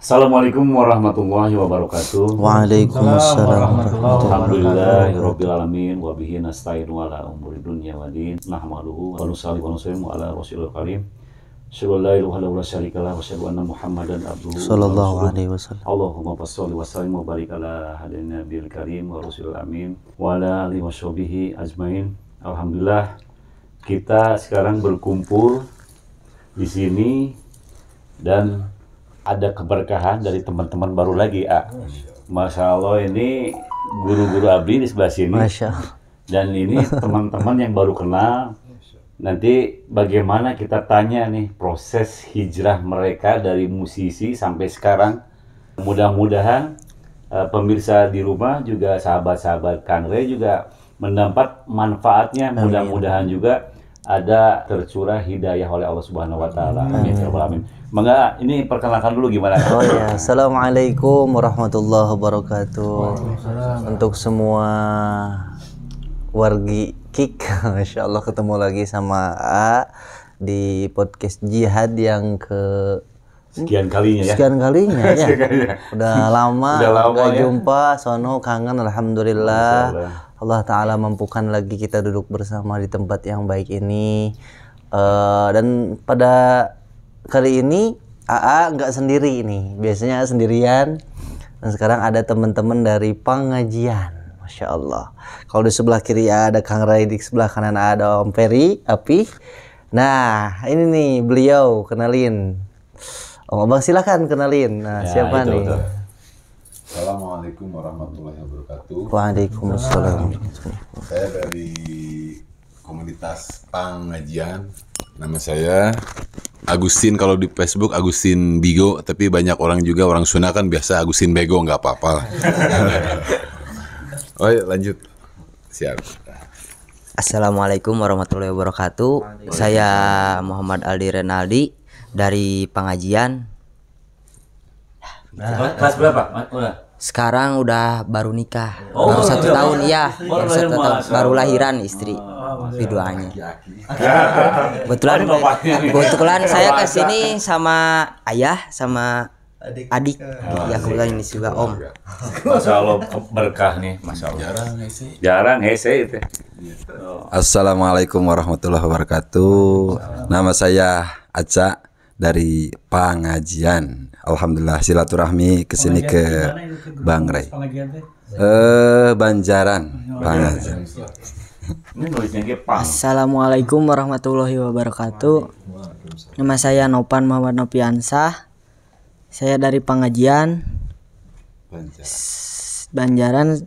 Assalamualaikum warahmatullahi wabarakatuh. Waalaikumsalam warahmatullahi wabarakatuh. wa bihi nasta'inu ala umuri dunya wa din. Nahmaduhu wa nusalli wa nusallimu ala rasulil karim. Shallallahu alaihi wa sallam wa syadu anna Muhammadan abduhu Shallallahu alaihi sallam. Allahumma shalli wa sallim wa barik ala hadin nabiyil karim wa rasulil amin wa ala alihi wa sahbihi ajmain. Alhamdulillah kita sekarang berkumpul di sini dan ada keberkahan dari teman-teman baru lagi, A. Masya Allah ini guru-guru abdi di sebelah sini. Masya Allah. Dan ini teman-teman yang baru kenal. Nanti bagaimana kita tanya nih proses hijrah mereka dari musisi sampai sekarang. Mudah-mudahan uh, pemirsa di rumah juga sahabat-sahabat Kanre juga mendapat manfaatnya. Mudah-mudahan juga ada tercurah hidayah oleh Allah Subhanahu wa taala. Amin Mangga ini perkenalkan dulu gimana? Oh ya, Assalamualaikum warahmatullahi wabarakatuh. Untuk semua wargi kick, Masya Allah ketemu lagi sama A di podcast jihad yang ke sekian kalinya ya. Sekian kalinya ya. Sekian kalinya. Udah lama, Udah lama gak ya. jumpa, sono kangen alhamdulillah. Allah Ta'ala mampukan lagi kita duduk bersama di tempat yang baik ini. Uh, dan pada kali ini AA nggak sendiri ini. Biasanya sendirian. Dan sekarang ada teman-teman dari pengajian. Masya Allah. Kalau di sebelah kiri AA ada Kang Rai, di sebelah kanan ada Om Ferry, Api. Nah, ini nih beliau kenalin. Om Abang silahkan kenalin. Nah, ya, siapa itu, nih? itu. Assalamualaikum warahmatullahi wabarakatuh. Waalaikumsalam. Saya dari komunitas pengajian. Nama saya Agustin kalau di Facebook Agustin Bigo, tapi banyak orang juga orang Sunda kan biasa Agustin Bego nggak apa-apa Oke oh, iya, lanjut. Siap. Assalamualaikum warahmatullahi wabarakatuh. Saya Muhammad Aldi Renaldi dari pengajian Nah, kelas berapa? Sekarang udah baru nikah. Oh, baru satu tahun iya. Baru, iya, lahir baru lahiran istri. Oh, Keduanya. Kebetulan kebetulan saya ke sini sama ayah sama adik. Adik. Oh, ah, ya kebetulan iya, iya. ini juga om. Masya berkah nih, masya Jarang hese. Eh, Jarang hese eh, itu. Assalamualaikum warahmatullahi wabarakatuh. Nama saya Aca dari Pangajian alhamdulillah silaturahmi kesini ke Bangrai. Eh Banjaran, oh, iya. Banjaran. Assalamualaikum warahmatullahi wabarakatuh. Nama saya Nopan Muhammad Nopiansah. Saya dari pengajian Banjaran.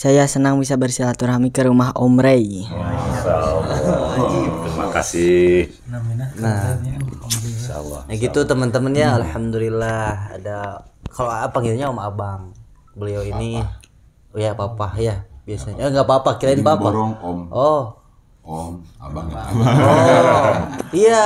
Saya senang bisa bersilaturahmi ke rumah Om Rey. Oh, terima kasih. Nah, insyaallah. Ya gitu teman-temannya ya alhamdulillah ada kalau apa ah, panggilnya Om Abang. Beliau ini papa. Oh, ya papa ya biasanya. Eh, nggak papa apa-apa, kirain papa. Borong, om. Oh. Om, abang. abang. Oh. Iya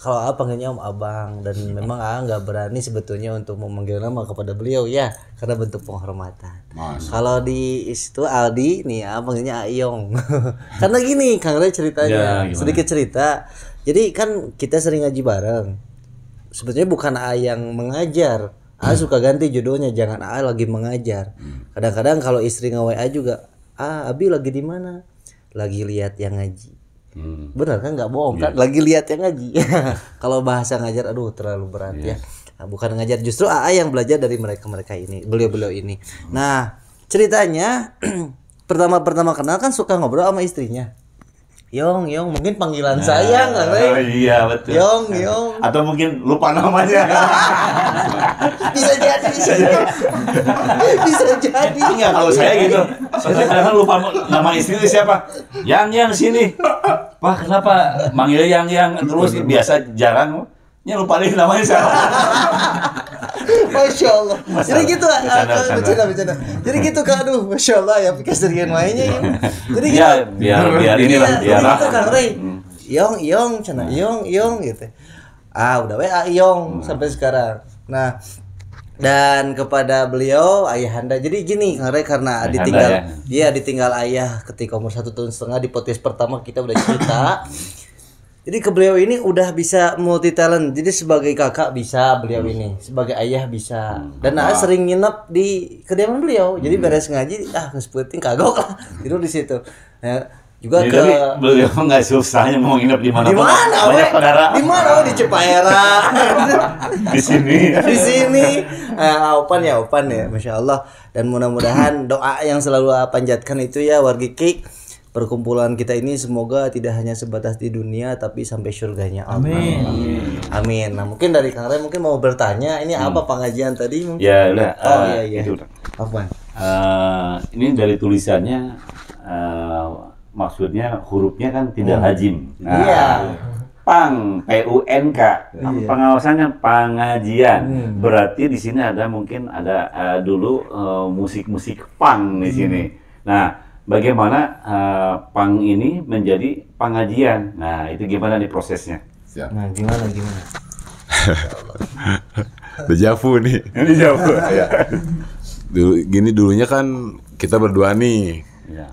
kalau abangnya panggilnya Om Abang dan iya. memang ah nggak berani sebetulnya untuk memanggil nama kepada beliau ya karena bentuk penghormatan. Kalau di situ Aldi nih ah panggilnya Ayong. karena gini Kang Ray ceritanya ya, sedikit cerita. Jadi kan kita sering ngaji bareng. Sebetulnya bukan A yang mengajar. A hmm. suka ganti judulnya jangan A lagi mengajar. Hmm. Kadang-kadang kalau istri nge-WA juga, "Ah, Abi lagi di mana?" Lagi lihat yang ngaji Hmm. Benar kan nggak bohong yeah. kan? Iya. Lagi lihat yang ngaji. Kalau bahasa ngajar aduh terlalu berat yeah. ya. Nah, bukan ngajar justru AA yang belajar dari mereka-mereka ini, beliau-beliau ini. Hmm. Nah, ceritanya pertama-pertama kenal kan suka ngobrol sama istrinya. Yong, Yong, mungkin panggilan nah, sayang kan? Oh iya betul. Yong, Yong. Atau mungkin lupa namanya. bisa jadi. Bisa jadi. bisa jadi. ya kalau saya gitu. Saya kadang lupa nama istri siapa. Yang, Yang sini. Wah, kenapa manggil Yang, Yang terus biasa jarang. Ini lupa deh namanya siapa. Masya Allah. Masya Jadi gitu, ah, bercanda, uh, bercanda, Jadi gitu kan, aduh, Masya Allah ya, pikir serian mainnya. Ya. Jadi ya, gitu. Ya, biar, biar lah. Gitu, biar. Gitu kan, Rey. Iong, hmm. iong, cina, iong, iong gitu. Ah, udah WA iong hmm. Nah. sampai sekarang. Nah, dan kepada beliau ayahanda jadi gini karena karena ayahanda, ditinggal ya. dia ditinggal ayah ketika umur satu tahun setengah di podcast pertama kita udah cerita Jadi ke beliau ini udah bisa multi talent. Jadi sebagai kakak bisa beliau hmm. ini, sebagai ayah bisa. Hmm. Dan nah. sering nginep di kediaman beliau. Jadi hmm. beres ngaji, ah ngesputing kagok lah. Tidur di situ. Ya. juga Jadi, ke beliau nggak susahnya mau nginep di mana di mana banyak saudara di mana di Cepaera. di sini di sini nah, Open ya Open ya masya Allah dan mudah-mudahan doa yang selalu panjatkan itu ya wargi kik perkumpulan kita ini semoga tidak hanya sebatas di dunia tapi sampai surganya Allah. Amin. Amin. Amin. Nah, mungkin dari Kang Ray mungkin mau bertanya ini hmm. apa pengajian tadi mungkin? Ya, udah. Oh, eh, iya, iya. Itu Apa? Uh, eh, ini dari tulisannya uh, maksudnya hurufnya kan tidak hmm. hajim. Nah, iya. Pang, P U N K. Iya. Pengawasannya pengajian. Hmm. Berarti di sini ada mungkin ada uh, dulu musik-musik uh, pang di hmm. sini. Hmm. Nah, bagaimana uh, pang ini menjadi pengajian. Nah, itu gimana nih prosesnya? Siap. Nah, gimana gimana? Dejavu nih. Ini Dejavu. ya. Dulu gini dulunya kan kita berdua nih. Ya.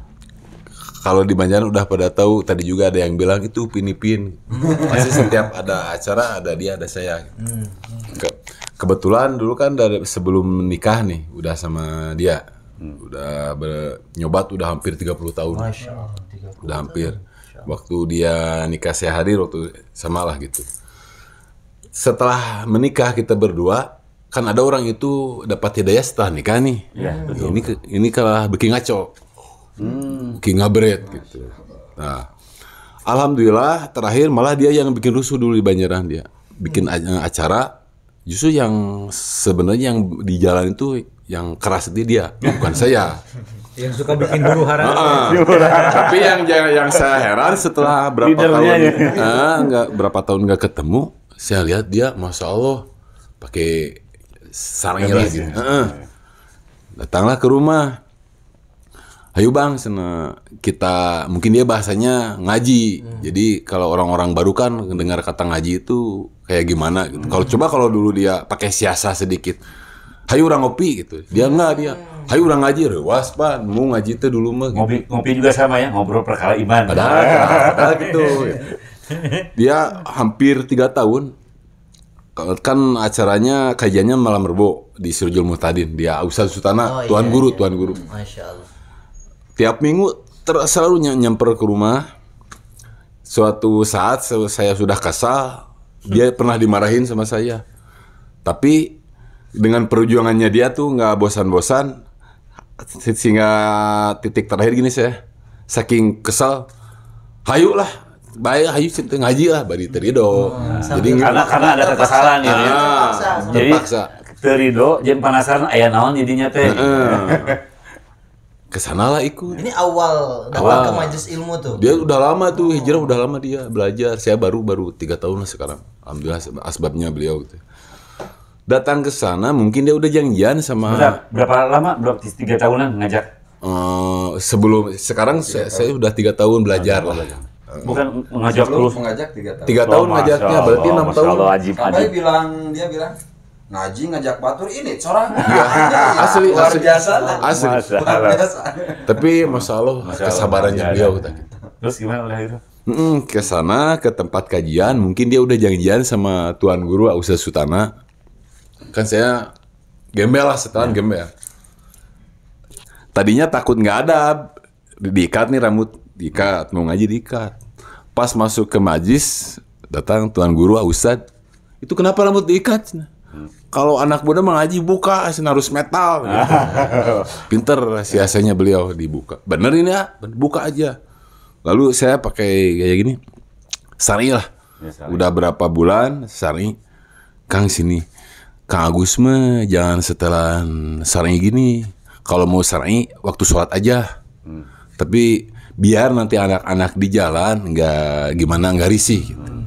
Kalau di Banjaran udah pada tahu tadi juga ada yang bilang itu pinipin. Pasti hmm. setiap ada acara ada dia ada saya. Hmm. Ke kebetulan dulu kan dari sebelum menikah nih udah sama dia Hmm. Udah ber, nyobat udah hampir 30 tahun. Masya Allah, 30 udah hampir. Tahun. Waktu dia nikah saya hadir waktu samalah gitu. Setelah menikah kita berdua kan ada orang itu dapat hidayah setelah nikah nih. Ya, betul. Ini ini kalah bikin ngaco. Hmm. Bikin ngabret gitu. Nah, alhamdulillah terakhir malah dia yang bikin rusuh dulu di Banjaran dia. Bikin hmm. acara justru yang sebenarnya yang di jalan itu yang keras itu dia, bukan saya. Yang suka bikin huru hara. Ah, ah. tapi yang yang saya heran setelah berapa tahun ya. Ah, nggak berapa tahun nggak ketemu, saya lihat dia, masya Allah, pakai sarangnya lagi. datanglah ke rumah. Ayo bang, sana kita mungkin dia bahasanya ngaji. Hmm. Jadi kalau orang-orang baru kan dengar kata ngaji itu kayak gimana? Gitu. Hmm. Kalau coba kalau dulu dia pakai siasa sedikit hayu orang ngopi gitu. Dia enggak iya. dia. Hayu orang ngaji rewas pan, mau ngaji dulu mah. Gitu. Ngopi, ngopi juga sama ya, ngobrol perkara iman. Ada, ada, gitu. Dia hampir tiga tahun eh, kan acaranya kajiannya malam rebo di surjul mu'tadin dia Ustaz Sutana oh, iya, tuan guru iya. tuan guru Masya Allah. tiap minggu ter selalu ny nyamper ke rumah suatu saat saya sudah kesal dia pernah dimarahin sama saya tapi dengan perjuangannya dia tuh nggak bosan-bosan sehingga titik terakhir gini sih ya saking kesal hayu lah baik hayu ngaji lah bari terido hmm. jadi karena karena ada kekesalan ya, ya. Terpaksa. jadi terpaksa. terido jadi penasaran ayah naon jadinya teh kesanalah ikut ini awal awal. ke majelis ilmu tuh dia udah lama tuh oh. hijrah udah lama dia belajar saya baru baru tiga tahun lah sekarang alhamdulillah asbabnya beliau gitu datang ke sana mungkin dia udah janjian sama Bentar, berapa lama berapa tiga tahunan ngajak uh, sebelum sekarang saya, saya sudah tiga tahun belajar lah bukan ngajak terus ngajak tiga tahun tiga tahun ngajaknya berarti enam tahun ajib, ajib. bilang dia bilang Naji ngajak batur ini corang iya. asli luar asli, biasa lah asli luar biasa. tapi masya masalah kesabarannya beliau kita gitu. terus gimana oleh itu Mm, ke sana ke tempat kajian mungkin dia udah janjian sama tuan guru Ausa Sutana kan saya gembel lah setelan yeah. gembel tadinya takut nggak ada diikat nih rambut diikat mau ngaji diikat pas masuk ke majis datang tuan guru ah, ustad itu kenapa rambut diikat hmm. kalau anak muda mengaji buka asin harus metal gitu. pinter siasanya beliau dibuka bener ini ya buka aja lalu saya pakai kayak gini sari lah ya, sari. udah berapa bulan sari kang sini Kang Agus mah jangan setelan sarangi gini. Kalau mau sarangi waktu sholat aja. Hmm. Tapi biar nanti anak-anak di jalan nggak gimana nggak risih gitu. Hmm.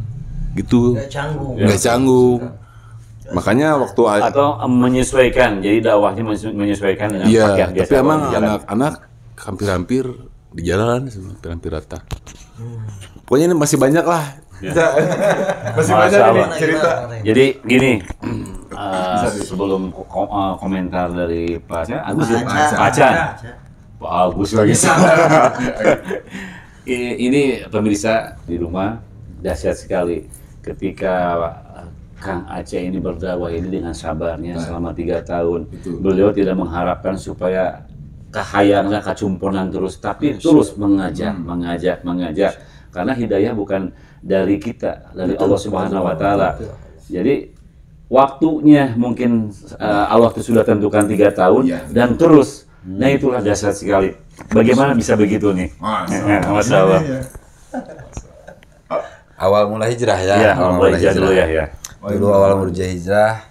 Gitu. Nggak canggung. Nggak ya. canggung. Ya. Makanya waktu atau menyesuaikan. Jadi dakwahnya menyesuaikan dengan ya, pakaian biasa. Tapi emang anak-anak hampir-hampir di jalan hampir-hampir rata. Hmm. Pokoknya ini masih banyak lah. Ya. masih banyak ini cerita. Jadi gini, Eh, sebelum eh, komentar dari Pak Acan, Agus ya? Pak Pak Agus lagi. Ini pemirsa di rumah dahsyat sekali ketika Kang Aceh ini berdakwah ini dengan sabarnya selama tiga tahun. Beliau tidak mengharapkan supaya kahayangnya kacumponan terus, tapi terus mengajak, hmm. mengajak, mengajak. Karena hidayah bukan dari kita, dari Allah Subhanahu Wa Taala. Jadi waktunya mungkin uh, Allah sudah tentukan tiga tahun ya. dan terus hmm. nah itulah dasar sekali bagaimana bisa begitu nih Masya Allah iya. awal mulai hijrah ya, ya awal, awal mula hijrah, hijrah ya, ya dulu awal mula hijrah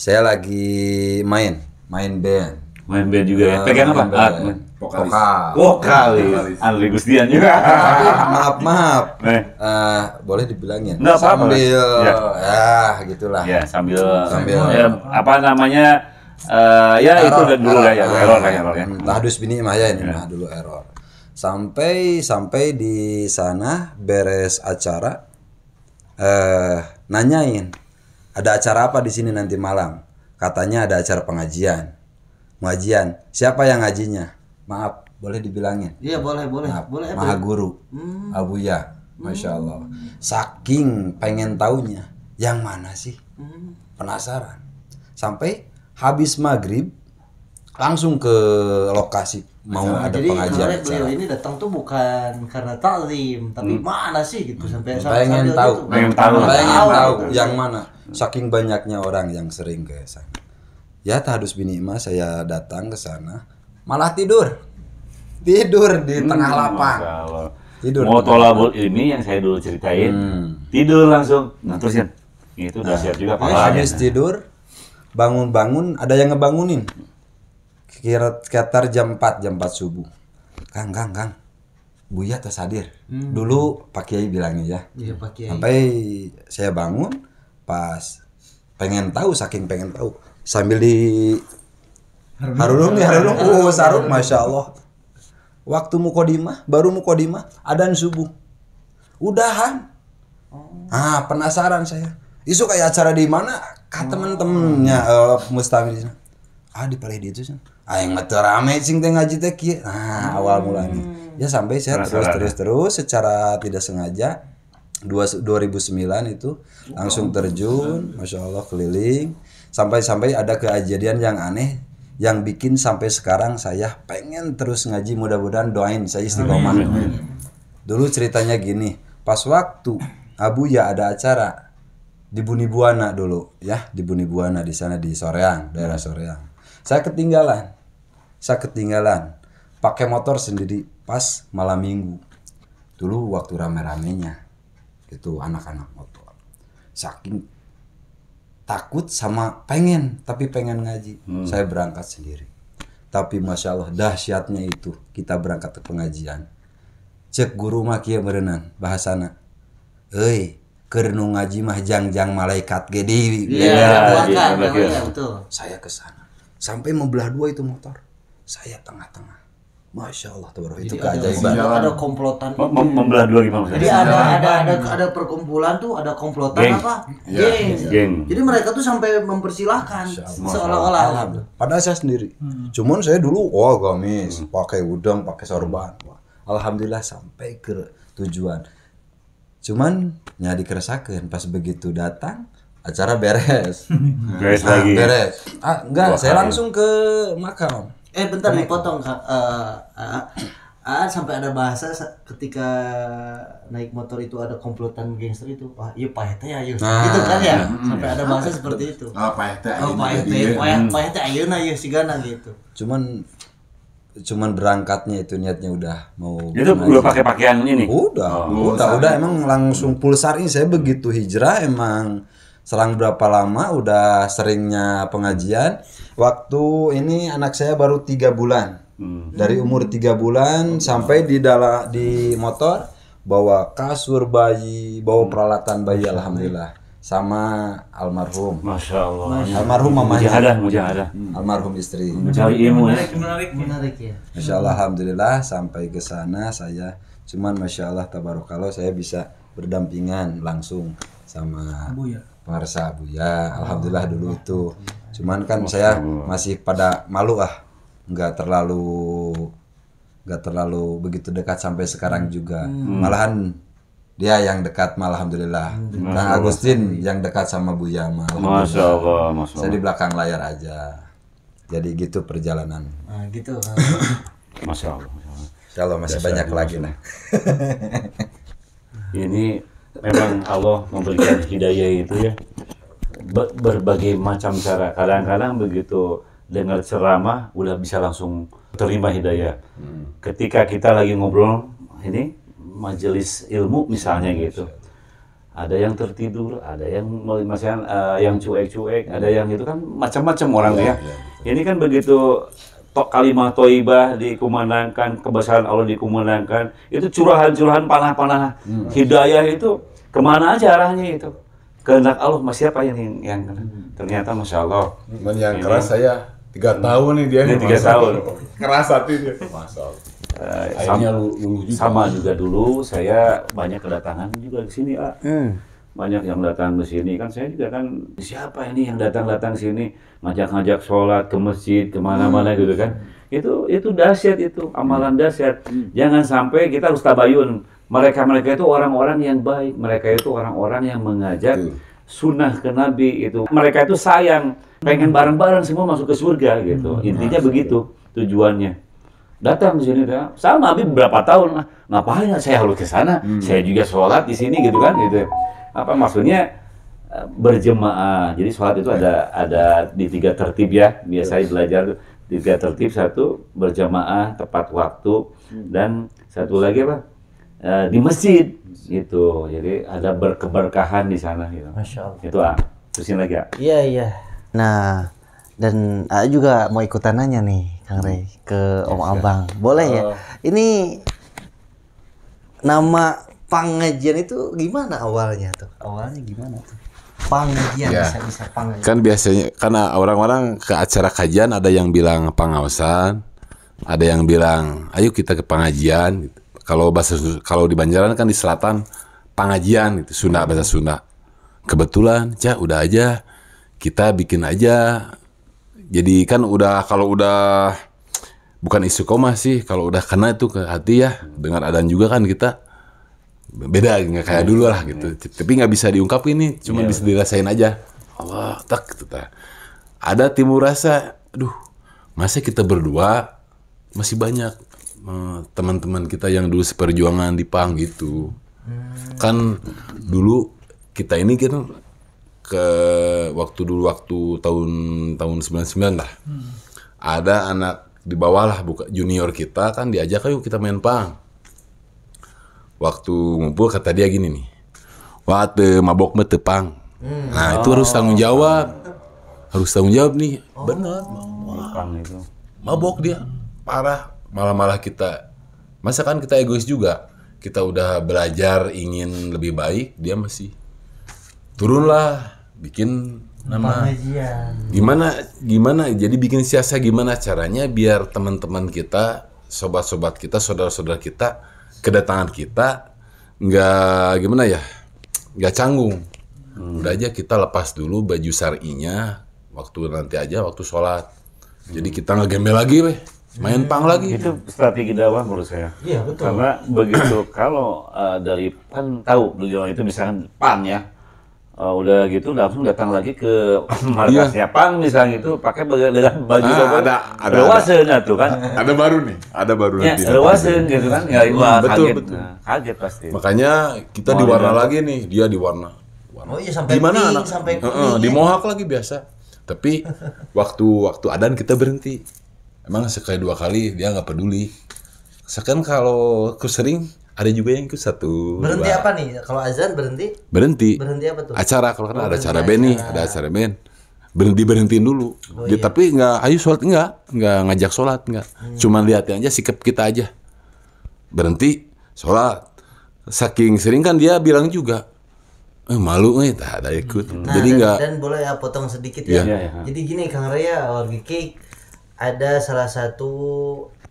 saya lagi main main band main band juga ya. Eh, Pegang apa? Alat Vokalis. Vokalis. Andri Gustian juga. maaf, maaf. Eh. eh boleh dibilang ya. Sambil ya. Ah, gitulah. Ya, sambil sambil ya, apa namanya? Uh, ya itu udah dulu ya. error, ya, ya, error lah, error ya. Tahdus bini maya ini ya. mah dulu error. Sampai sampai di sana beres acara eh nanyain ada acara apa di sini nanti malam? Katanya ada acara pengajian pengajian. Siapa yang ngajinya? Maaf, boleh dibilangin. Iya, boleh, boleh. Maaf, boleh. Maha Guru. Hmm. Ya, Masya Allah. Saking pengen taunya yang mana sih? Hmm. Penasaran. Sampai habis maghrib langsung ke lokasi mau nah, ada jadi, pengajian jadi beliau ini datang tuh bukan karena taklim tapi hmm. mana sih gitu sampai hmm. gitu. pengen tahu pengen tahu pengen tahu gitu. yang mana saking banyaknya orang yang sering ke sana ya tahadus binima saya datang ke sana malah tidur tidur di hmm, tengah lapang tidur motolabul ini yang saya dulu ceritain hmm. tidur langsung nah terus kan itu udah nah, siap juga pak habis tidur bangun-bangun ada yang ngebangunin kira sekitar jam 4 jam 4 subuh Kang Kang Kang Buya atau Sadir hmm. dulu Pak Kiai bilangnya ya, ya Pak Kiai. sampai saya bangun pas pengen tahu saking pengen tahu sambil di Harunung nih Harunung uh ya, sarung oh, masya Allah waktu mukodimah baru mukodimah adan subuh udahan oh. ah penasaran saya isu kayak acara di mana kata oh. temen-temennya uh, eh, mustamil ah di palai itu sih ah yang ngeter rame teh ngaji teh nah awal mulanya ya sampai saya terus ya? terus terus secara tidak sengaja 2009 itu langsung terjun masya Allah keliling sampai-sampai ada kejadian yang aneh yang bikin sampai sekarang saya pengen terus ngaji mudah-mudahan doain saya istiqomah dulu ceritanya gini pas waktu Abu ya ada acara di Buni Buana dulu ya di Buni Buana di sana di Soreang daerah Soreang saya ketinggalan saya ketinggalan pakai motor sendiri pas malam minggu dulu waktu rame-ramenya itu anak-anak motor saking takut sama pengen tapi pengen ngaji hmm. saya berangkat sendiri tapi masya Allah dahsyatnya itu kita berangkat ke pengajian cek guru makia berenang bahasana hei kerenung ngaji mah jang-jang malaikat gede yeah, yeah, saya kesana sampai membelah dua itu motor saya tengah-tengah Masya Allah, tabarok. itu keajaiban. Ada, ada komplotan. Mem membelah dua gimana? Jadi ada ada ada ada perkumpulan tuh, ada komplotan Geng. apa? Ya. Geng. Geng. Jadi mereka tuh sampai mempersilahkan seolah-olah. Padahal saya sendiri. Hmm. Cuman saya dulu, wah oh, gamis, hmm. pakai udang, pakai sorban. Wah, Alhamdulillah sampai ke tujuan. Cuman nyari keresakan pas begitu datang acara beres. beres nah, lagi. Beres. Ah, enggak, Wah, saya iya. langsung ke makam eh bentar nih potong kak uh, uh, uh, sampai ada bahasa ketika naik motor itu ada komplotan gangster itu wah iya pahete ya yuk iya. nah, gitu kan ya sampai ada bahasa seperti itu oh pahete oh ayo pahete ayeuna gitu ya. hmm. iya, si sigana gitu cuman cuman berangkatnya itu niatnya udah mau itu udah pakai pakaian ini udah oh, udah udah emang langsung pulsar ini saya begitu hijrah emang selang berapa lama udah seringnya pengajian. Waktu ini anak saya baru tiga bulan. Hmm. Dari umur tiga bulan hmm. sampai di dalam di motor bawa kasur bayi, bawa hmm. peralatan bayi alhamdulillah sama almarhum. Masya Allah. Masya Almarhum mama Mujahadah, mujahadah. Hmm. Almarhum istri. Mencari ilmu. Menarik, menarik, ya. menarik ya. Masya Allah, alhamdulillah sampai ke sana saya cuman masya Allah tabarokallah saya bisa berdampingan langsung sama ya Marsa Buya ah, alhamdulillah dulu itu cuman kan saya masih pada malu ah nggak terlalu nggak terlalu begitu dekat sampai sekarang hmm. juga hmm. malahan dia yang dekat malah alhamdulillah hmm. Kang nah, Agustin yang dekat sama Buya malah Masya Allah, Masya Allah. saya di belakang layar aja jadi gitu perjalanan nah, gitu Masya Allah Masya Allah Allah masih Biasa, banyak lagi nih. ini memang Allah memberikan hidayah itu ya berbagai macam cara. Kadang-kadang begitu dengar ceramah udah bisa langsung terima hidayah. Hmm. Ketika kita lagi ngobrol ini majelis ilmu misalnya gitu. Ada yang tertidur, ada yang misalnya uh, eh, yang cuek-cuek, ada yang itu kan macam-macam orang iya, ya. ya. Ini kan begitu tok kalimat toibah dikumandangkan kebesaran Allah dikumandangkan itu curahan-curahan panah-panah hmm. hidayah itu kemana aja arahnya itu kehendak Allah mas siapa yang yang yang hmm. ternyata masya Allah Men yang ini. Iya. keras saya tiga hmm. tahun nih dia ini tiga tahun keras hati dia masya Allah Uh, eh, sama, juga. sama juga dulu saya banyak kedatangan juga di sini ah. Hmm banyak yang datang ke sini kan saya juga kan siapa ini yang datang-datang sini ngajak-ngajak sholat ke masjid kemana-mana hmm. gitu kan itu itu dahsyat itu amalan dahsyat hmm. hmm. jangan sampai kita harus tabayun mereka mereka itu orang-orang yang baik mereka itu orang-orang yang mengajak hmm. sunnah ke nabi itu mereka itu sayang pengen hmm. bareng-bareng semua masuk ke surga gitu hmm. intinya hmm. begitu tujuannya datang ke sini ya sama Abi berapa tahun lah ngapain saya harus ke sana hmm. saya juga sholat di sini gitu kan gitu apa maksudnya eh, berjemaah. Jadi sholat itu ada ada di tiga tertib ya. Biasanya belajar di tiga tertib satu berjamaah tepat waktu hmm. dan satu lagi apa eh, di masjid gitu. Jadi ada berkeberkahan di sana gitu. Masya Allah. Itu ah. Terusin lagi ah. Iya iya. Nah dan juga mau ikutan nanya nih Kang Rey ke Om ya, Abang. Boleh ya? oh. ya? Ini nama Pangajian itu gimana awalnya tuh? Awalnya gimana tuh? Pangajian ya. bisa bisa pengajian. Kan biasanya karena orang-orang ke acara kajian ada yang bilang pengawasan, ada yang bilang ayo kita ke pengajian gitu. Kalau bahasa kalau di Banjaran kan di selatan pengajian itu Sunda bahasa Sunda. Kebetulan, ya udah aja kita bikin aja. Jadi kan udah kalau udah bukan isu koma sih kalau udah kena itu ke hati ya dengan adan juga kan kita beda nggak kayak dulu lah gitu iya. tapi nggak bisa diungkap ini cuma yeah, bisa dirasain aja Allah tak gitu ta. ada timur rasa aduh masa kita berdua masih banyak eh, teman-teman kita yang dulu seperjuangan di pang gitu hmm. kan dulu kita ini kan ke waktu dulu waktu tahun tahun 99 lah hmm. ada anak di bawah lah buka junior kita kan diajak ayo kita main pang waktu ngumpul kata dia gini nih waktu mabok metepang hmm. nah oh. itu harus oh. tanggung jawab harus tanggung jawab nih oh. benar mabok mabok dia parah malah-malah kita masa kan kita egois juga kita udah belajar ingin lebih baik dia masih turunlah bikin nama gimana gimana jadi bikin siasa gimana caranya biar teman-teman kita sobat-sobat kita saudara-saudara kita kedatangan kita nggak gimana ya nggak canggung hmm. udah aja kita lepas dulu baju sarinya waktu nanti aja waktu sholat hmm. jadi kita nggak gembel lagi weh main hmm. pang lagi itu strategi dakwah menurut saya iya betul karena begitu kalau uh, dari pan tahu beliau itu misalkan pan ya uh, udah gitu langsung datang lagi ke markas yeah. Pang misalnya itu pakai dengan baju ah, ada ada lewasen ada, tuh kan ada baru nih ada baru ya, nanti lewasen gitu kan ya hmm, wah, betul kaget, betul nah, kaget pasti makanya kita oh, diwarna ya. lagi nih dia diwarna warna. oh iya sampai gimana ping, anak sampai uh, uh, ya? di mohak lagi biasa tapi waktu waktu adan kita berhenti emang sekali dua kali dia nggak peduli sekarang kalau kesering sering ada juga yang ikut satu. Berhenti dua. apa nih? Kalau azan berhenti? Berhenti. Berhenti apa tuh? Acara kalau kan oh, ada acara Benny ada acara men Berhenti berhentiin dulu. Oh, Dia, iya. Tapi nggak, ayo sholat nggak, nggak ngajak sholat nggak. Hmm. Cuman lihat aja sikap kita aja. Berhenti sholat. Saking sering kan dia bilang juga, eh, malu nih eh, tak ada hmm. ikut nah, jadi nggak dan, dan boleh ya potong sedikit ya, ya. ya, ya. jadi gini kang Raya wargi cake ada salah satu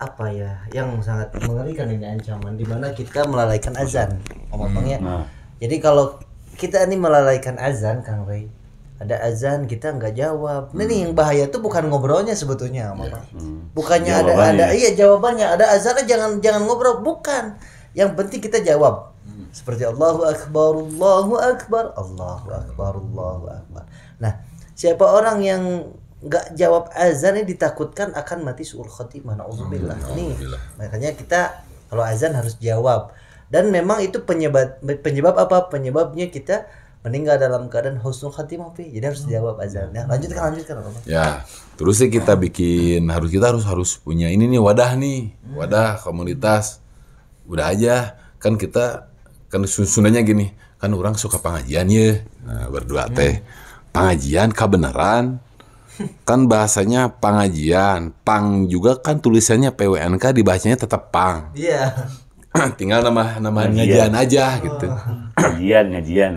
apa ya yang sangat mengerikan ini ancaman dimana kita melalaikan azan ngomongnya hmm, nah. jadi kalau kita ini melalaikan azan Kang Rey ada azan kita nggak jawab nah, hmm. ini yang bahaya tuh bukan ngobrolnya sebetulnya ya. Hmm. bukannya jawabannya. ada ada iya jawabannya ada azan jangan jangan ngobrol bukan yang penting kita jawab hmm. seperti Allahu akbar Allahu akbar Allahu akbar Allahu akbar nah siapa orang yang nggak jawab azan ini ditakutkan akan mati suul khotimah nauzubillah nih makanya kita kalau azan harus jawab dan memang itu penyebab penyebab apa penyebabnya kita meninggal dalam keadaan husnul khatimah pi jadi harus jawab azan ya lanjutkan lanjutkan ya terus sih kita bikin harus kita harus harus punya ini nih wadah nih hmm. wadah komunitas udah aja kan kita kan sunnahnya gini kan orang suka pengajian ya nah, berdua teh hmm. pengajian kebenaran kan bahasanya pengajian pang juga kan tulisannya PWNK dibacanya tetap pang iya yeah. tinggal nama nama ngajian aja gitu oh. ngajian ngajian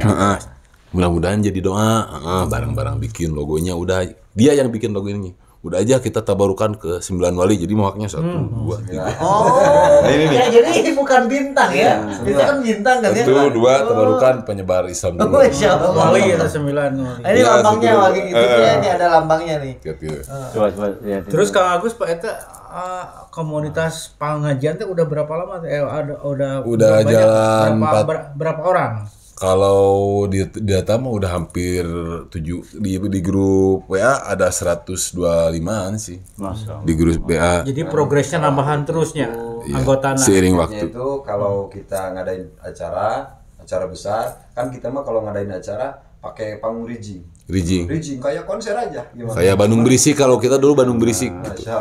mudah-mudahan jadi doa barang-barang bikin logonya udah dia yang bikin logonya udah aja kita tabarukan ke sembilan wali jadi makanya satu hmm. dua tiga ya. oh nah, ini nih. Ya, jadi ini bukan bintang ya, ya. itu kan bintang kan ya? satu ya? dua oh. tabarukan penyebar Islam oh, dulu oh, insya Allah. wali ya sembilan wali. ini ya, lambangnya gitu. lagi gitu uh, ya ini ada lambangnya nih gitu. Uh. Coba, coba, ya, terus Kang Agus Pak Eta uh, komunitas pengajian teh udah berapa lama eh ada udah udah jalan banyak, berapa, 4, berapa orang kalau di data mah udah hampir 7 di di grup WA ada 125-an sih. Masa. Di grup WA. Jadi progresnya nambahan terusnya iya. anggota seiring waktu. Itu kalau kita ngadain acara, acara besar, kan kita mah kalau ngadain acara pakai panggung Riji. Riji. Riji kayak konser aja gimana? Kayak Bandung Berisi kalau kita dulu Bandung Berisi. nah, gitu.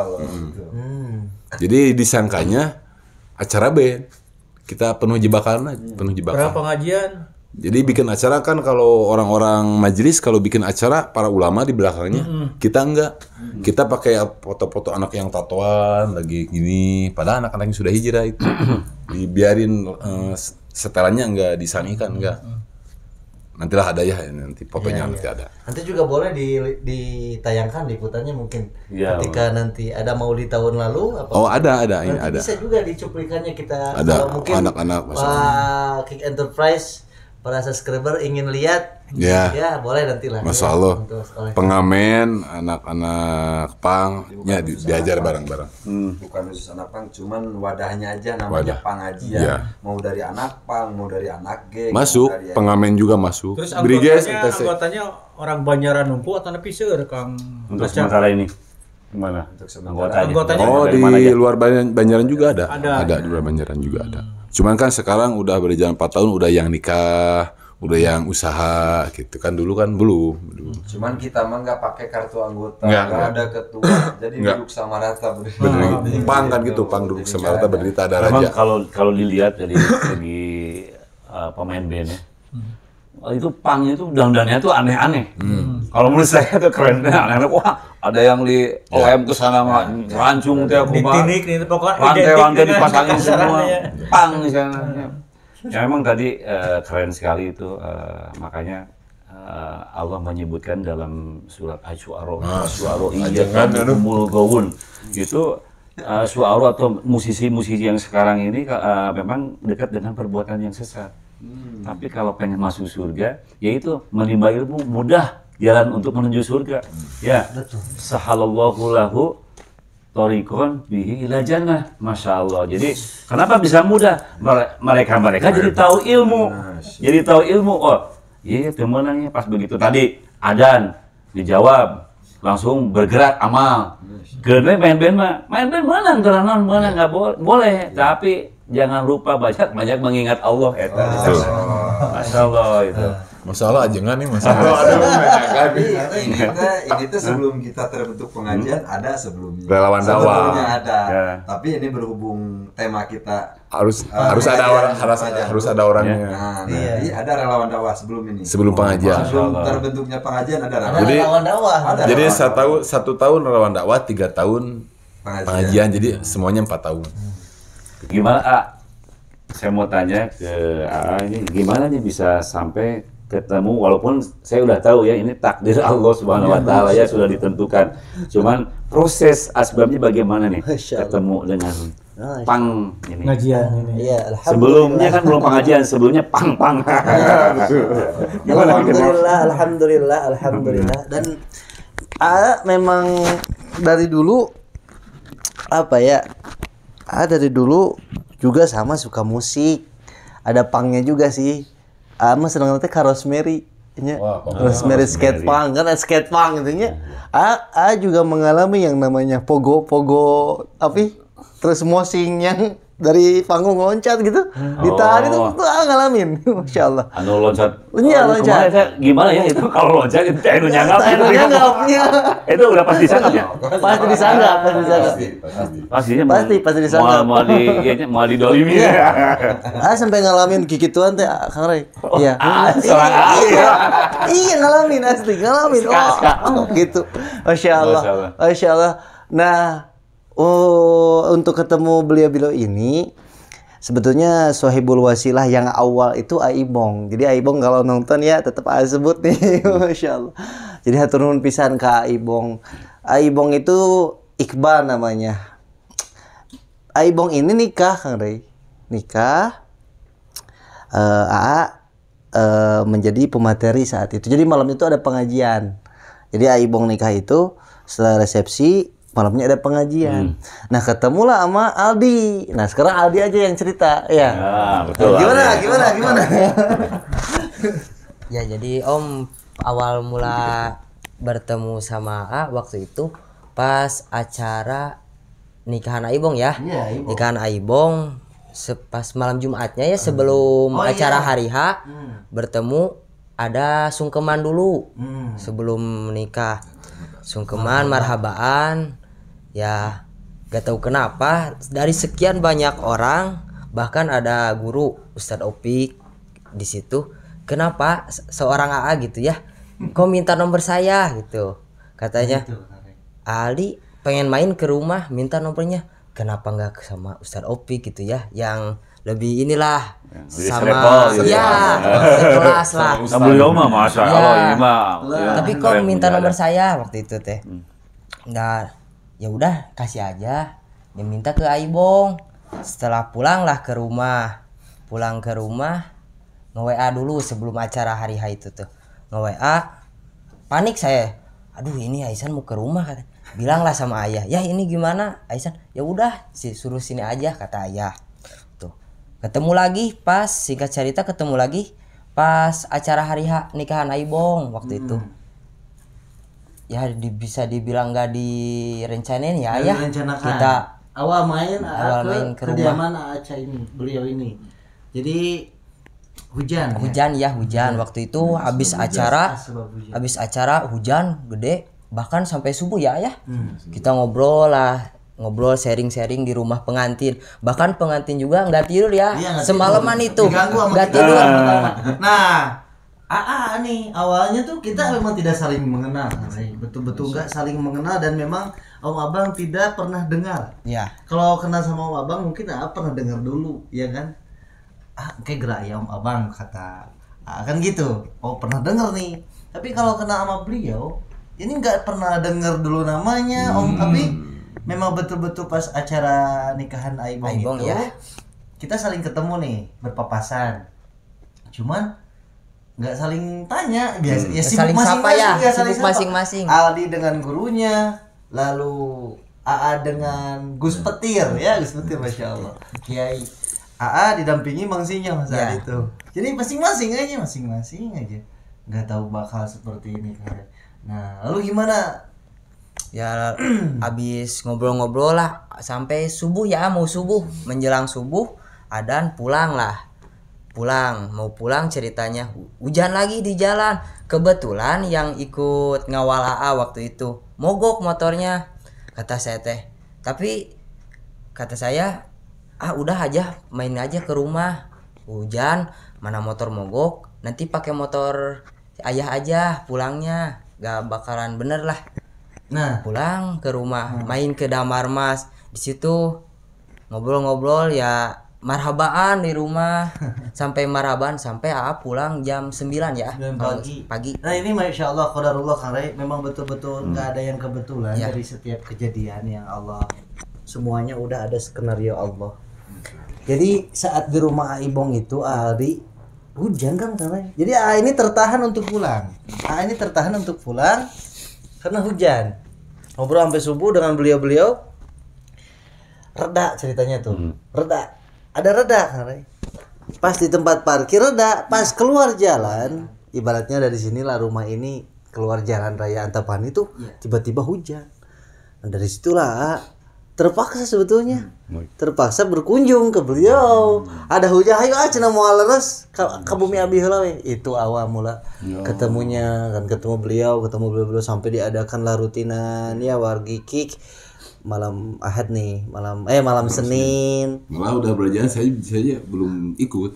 hmm. Jadi disangkanya acara B kita penuh jebakan penuh jebakan. Berapa pengajian? Jadi bikin acara kan kalau orang-orang majelis kalau bikin acara para ulama di belakangnya mm -hmm. kita enggak. Mm -hmm. Kita pakai foto-foto anak yang tatoan lagi gini padahal anak-anak yang sudah hijrah itu dibiarin uh, setelannya enggak disanikan enggak. Mm -hmm. Nantilah ada ya nanti fotonya ya, nanti ya. ada. Nanti juga boleh di, ditayangkan liputannya mungkin ya, ketika bang. nanti ada mau di tahun lalu apa Oh, ada ada ini iya, ada. Bisa juga dicuplikannya kita ada mungkin anak-anak wah Kick Enterprise para subscriber ingin lihat ya ya boleh nanti lah masya ya, allah pengamen anak-anak pang ya diajar bareng-bareng hmm. bukan khusus anak pang cuman wadahnya aja namanya Wadah. aja ya. Iya. mau dari anak pang mau dari anak geng. masuk dari pengamen juga masuk terus anggotanya, anggotanya orang Banjaran numpuk atau nepisir kang untuk sementara ini Gimana? Untuk anggotanya. anggotanya. Oh, di luar Banjaran juga ada. Ada. Ada di luar Banjaran juga ada. Cuman kan sekarang udah berjalan 4 tahun udah yang nikah, udah yang usaha gitu kan dulu kan belum. Cuman kita mah nggak pakai kartu anggota, nggak ada ketua, jadi enggak. duduk sama rata. berdiri. Oh, pang kan gitu, pang duduk sama rata tak ada raja. Kalau kalau dilihat dari segi uh, pemain band ya, hmm. Oh, itu pang itu dandannya itu aneh-aneh. Hmm. Kalau menurut saya itu keren aneh-aneh. Wah, ada yang di ya. OM ke sana ya. rancung teh aku Ditinik nih pokoknya rantai-rantai dipasangin semua. Ya. Pang di sana. Ya memang tadi uh, keren sekali itu uh, makanya uh, Allah menyebutkan dalam surat Asy-Syu'ara, Asy-Syu'ara iya, kumul kan, gaun itu uh, suara atau musisi-musisi yang sekarang ini uh, memang dekat dengan perbuatan yang sesat Hmm. Tapi kalau pengen masuk surga, yaitu menimba ilmu mudah jalan untuk menuju surga. Hmm. Ya, sahalallahu lahu torikon bihi ila Masya Allah. Jadi kenapa bisa mudah? Mereka mereka jadi nah. tahu ilmu, jadi tahu ilmu. Oh, iya temenannya pas begitu tadi adan dijawab langsung bergerak amal. Gede main main mah, main main mana? kerana mana nggak boleh. Tapi jangan lupa banyak-banyak mengingat Allah itu. Oh. Masya Allah itu. Masalah aja nih masalah. Oh, Tapi ini kita ini tuh sebelum kita terbentuk pengajian hmm? ada sebelumnya. Relawan dakwah. Sebelumnya ada. Ya. Tapi ini berhubung tema kita harus uh, harus ada orang harus ada harus ada orangnya. Nah, nah, iya. Jadi ada relawan dakwah sebelum ini. Sebelum pengajian. Sebelum terbentuknya pengajian ada relawan. Jadi, relawan dakwah. Ada jadi satu tahun satu tahun relawan dakwah tiga tahun pengajian. pengajian jadi semuanya empat tahun. Hmm. Gimana A? Saya mau tanya ke A ini gimana nih bisa sampai ketemu walaupun saya udah tahu ya ini takdir Allah Subhanahu wa iya, taala ya sudah ditentukan. Cuman proses asbabnya bagaimana nih ketemu dengan pang ini. Pengajian ini. Ya, sebelumnya kan belum pengajian, sebelumnya pang pang. Iya. alhamdulillah, alhamdulillah, alhamdulillah. Dan A memang dari dulu apa ya ah dari dulu juga sama suka musik ada pangnya juga sih ah ah, seneng nanti karos Mary nya Rosemary skate punk kan eh, skate punk gitu nya ah, ah juga mengalami yang namanya pogo pogo apa terus mosing yang dari panggung loncat gitu hmm. oh. ditahan tuh itu ah, ngalamin masya Allah anu loncat iya oh, loncat saya, gimana ya itu kalau loncat itu anu nyanggap gitu. anu nyanggap iya itu udah pasti disanggap ya pasti disanggap pasti disanggap pasti pastinya pasti pasti disanggap mau di mau mau didolimi iya. ya ah sampai ngalamin tuan teh ah, Kang Ray oh, iya ah, ah. iya iya ngalamin asli ngalamin oh gitu masya Allah masya Allah nah oh untuk ketemu beliau-beliau ini sebetulnya sohibul wasilah yang awal itu Aibong. Jadi Aibong kalau nonton ya tetap aja sebut nih, hmm. masya Allah. Jadi turun pisan ke Aibong. Aibong itu Iqbal namanya. Aibong ini nikah Kang Rey, nikah. Uh, eh, AA uh, eh, menjadi pemateri saat itu. Jadi malam itu ada pengajian. Jadi Aibong nikah itu setelah resepsi malamnya ada pengajian. Hmm. Nah, ketemulah sama Aldi. Nah, sekarang Aldi aja yang cerita, ya. ya betul. Nah, gimana, Aldi. gimana, gimana? ya, jadi Om awal mula bertemu sama A waktu itu pas acara nikahan Aibong ya. ya Aibong. Nikahan Aibong pas malam Jumatnya ya sebelum oh, iya. acara iya. hari H hmm. bertemu ada sungkeman dulu hmm. sebelum menikah. Sungkeman, marhabaan, ya gak tahu kenapa dari sekian banyak orang bahkan ada guru Ustadz Opik di situ kenapa seorang AA gitu ya kau minta nomor saya gitu, gitu katanya Ali pengen main ke rumah minta nomornya kenapa nggak sama Ustadz Opik gitu ya yang lebih inilah gitu iya, ya, sama ya, ya kelas lah mah masa ya. Allah ya. tapi kok minta nomor saya waktu itu teh nah Ya udah, kasih aja. Dia minta ke Aibong. Setelah pulanglah ke rumah. Pulang ke rumah, nge-WA dulu sebelum acara hari H itu tuh. Nge-WA, panik saya. Aduh, ini Aisan mau ke rumah kata. Bilanglah sama ayah, "Ya, ini gimana?" Aisan, "Ya udah, si suruh sini aja," kata ayah. Tuh. Ketemu lagi pas singkat cerita ketemu lagi pas acara hari H nikahan Aibong waktu hmm. itu ya di, bisa dibilang gak direncanain ya ya kita awal main ah, awal ke, main ke kediaman Aca ini beliau ini jadi hujan ya? hujan ya, ya hujan waktu itu nah, habis hujan, acara ah, habis acara hujan gede bahkan sampai subuh ya ya hmm. kita ngobrol lah ngobrol sharing-sharing di rumah pengantin bahkan pengantin juga nggak tidur ya iya, semalaman itu nggak tidur nah AA nih awalnya tuh kita hmm. memang tidak saling mengenal betul-betul nggak saling mengenal dan memang Om Abang tidak pernah dengar ya kalau kenal sama Om Abang mungkin AA pernah dengar dulu ya kan ah kayak gerak ya Om Abang kata ah, kan gitu oh pernah dengar nih tapi kalau kenal sama beliau ini nggak pernah dengar dulu namanya hmm. Om tapi memang betul-betul pas acara nikahan Aibong, Aibong itu ya? kita saling ketemu nih berpapasan cuman nggak saling tanya biasa hmm. ya sibuk saling ya, masing-masing ya, ya sibuk masing-masing Aldi dengan gurunya lalu AA dengan Gus Petir ya Gus Petir masya Allah Kiai AA didampingi mangsinya mas ya. itu jadi masing-masing aja masing-masing aja nggak tahu bakal seperti ini kan nah lalu gimana ya habis ngobrol-ngobrol lah sampai subuh ya mau subuh menjelang subuh adan pulang lah pulang mau pulang ceritanya hujan lagi di jalan kebetulan yang ikut ngawal AA waktu itu mogok motornya kata saya teh tapi kata saya ah udah aja main aja ke rumah hujan mana motor mogok nanti pakai motor ayah aja pulangnya gak bakalan bener lah nah pulang ke rumah hmm. main ke damar mas di situ ngobrol-ngobrol ya marhabaan di rumah sampai marhaban sampai AA pulang jam 9 ya pagi. pagi nah ini masya Allah kodarullah kan Ray memang betul-betul hmm. nggak hmm. ada yang kebetulan ya. dari setiap kejadian yang Allah semuanya udah ada skenario Allah jadi saat di rumah Aibong itu Aldi hujan kan ray jadi A ini tertahan untuk pulang A ini tertahan untuk pulang karena hujan ngobrol sampai subuh dengan beliau-beliau reda ceritanya tuh hmm. reda ada reda pas di tempat parkir reda pas keluar jalan ibaratnya dari sinilah rumah ini keluar jalan raya Antapan itu iya. tiba-tiba hujan nah, dari situlah terpaksa sebetulnya hmm, terpaksa berkunjung ke beliau ada hujan ayo aja nama mau ke, bumi abi itu awal mula ya. ketemunya kan ketemu beliau ketemu beliau, beliau sampai diadakanlah rutinan ya wargi kick malam Ahad nih, malam eh malam, malam Senin. Senin. Malah udah berjalan saya saya belum ikut.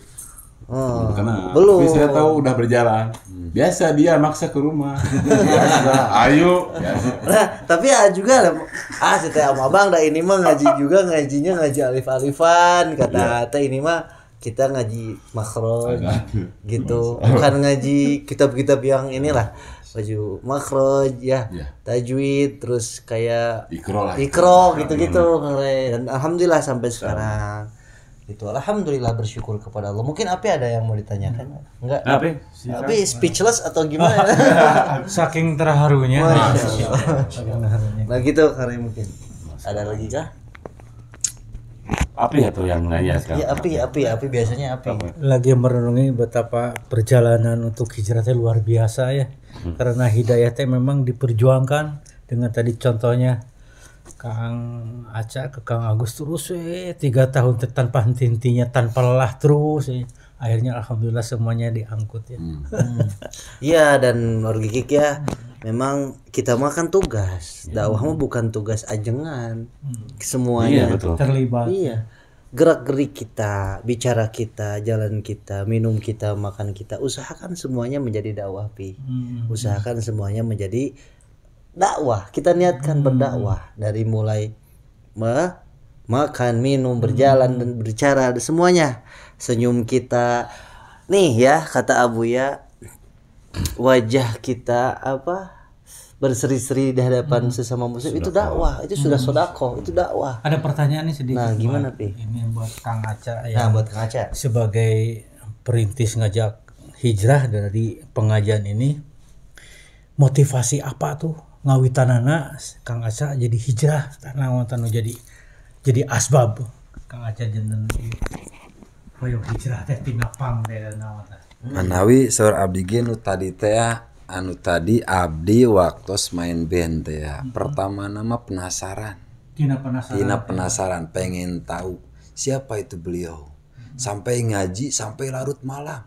Oh, karena belum. Tapi saya tahu udah berjalan. Biasa dia maksa ke rumah. Biasa, ayo. Biasa. Nah, tapi ah juga lah. Ah, saya sama Abang dah ini mah ngaji juga ngajinya ngaji alif-alifan kata iya. teh ini mah kita ngaji makro gitu. Bukan ngaji kitab-kitab yang inilah baju makroj ya, ya. tajwid terus kayak ikro ikro gitu-gitu hmm. dan alhamdulillah sampai sekarang itu alhamdulillah bersyukur kepada Allah mungkin apa ada yang mau ditanyakan enggak hmm. tapi tapi speechless atau gimana saking terharunya nah, nah gitu kare mungkin ada lagi kah api atau yang lainnya iya, sekarang? Ya, api, api, api biasanya api. Lagi merenungi betapa perjalanan untuk hijrahnya luar biasa ya. Hmm. Karena hidayahnya memang diperjuangkan dengan tadi contohnya Kang Aca ke Kang Agus terus eh tiga tahun tanpa henti-hentinya tanpa lelah terus eh. akhirnya alhamdulillah semuanya diangkut ya. Hmm. Hmm. Iya hmm. dan Nur Gigik ya hmm memang kita makan tugas ya. dakwah mah bukan tugas ajengan hmm. semuanya iya, betul. terlibat iya gerak gerik kita bicara kita jalan kita minum kita makan kita usahakan semuanya menjadi dakwah pi hmm. usahakan semuanya menjadi dakwah kita niatkan hmm. berdakwah dari mulai ma makan minum berjalan hmm. dan berbicara semuanya senyum kita nih ya kata Abu ya wajah kita apa berseri-seri di hadapan hmm. sesama muslim itu dakwah itu sudah hmm. sodako itu dakwah ada pertanyaan nih sedikit nah gimana pi ini buat kang aca ya nah, buat kang aca sebagai perintis ngajak hijrah dari pengajian ini motivasi apa tuh ngawitanana kang aca jadi hijrah karena tanu jadi jadi asbab kang aca jeneng hoyo hijrah teh tina pang teh Manawi seorang abdi genu tadi tea anu tadi abdi waktu main band ya hmm. pertama nama penasaran Tina penasaran Tina penasaran ya. pengen tahu siapa itu beliau hmm. sampai ngaji sampai larut malam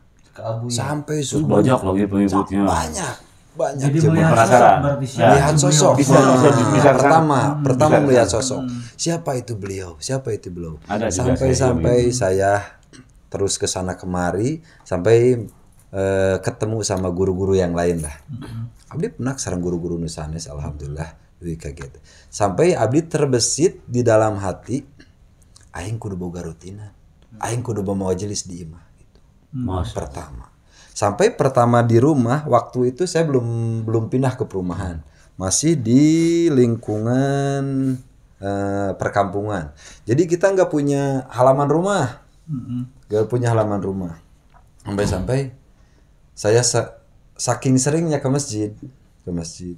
sampai subuh banyak lagi ya pengikutnya banyak banyak Jadi melihat penasaran sosok, melihat sosok bisa, bisa, bisa, bisa, pertama hmm, pertama bisa, melihat sosok hmm. siapa itu beliau siapa itu beliau sampai-sampai gitu. sampai saya hmm terus ke sana kemari sampai uh, ketemu sama guru-guru yang lain lah. Mm-hmm. Abdi pernah sarang guru-guru nusanes alhamdulillah lebih kaget. Sampai abdi terbesit di dalam hati aing kudu boga rutina, Aing kudu bawa majelis di imah gitu. Mas. Pertama. Sampai pertama di rumah waktu itu saya belum belum pindah ke perumahan. Masih di lingkungan uh, perkampungan. Jadi kita nggak punya halaman rumah mm-hmm. gak punya halaman rumah sampai-sampai mm. saya sa- saking seringnya ke masjid ke masjid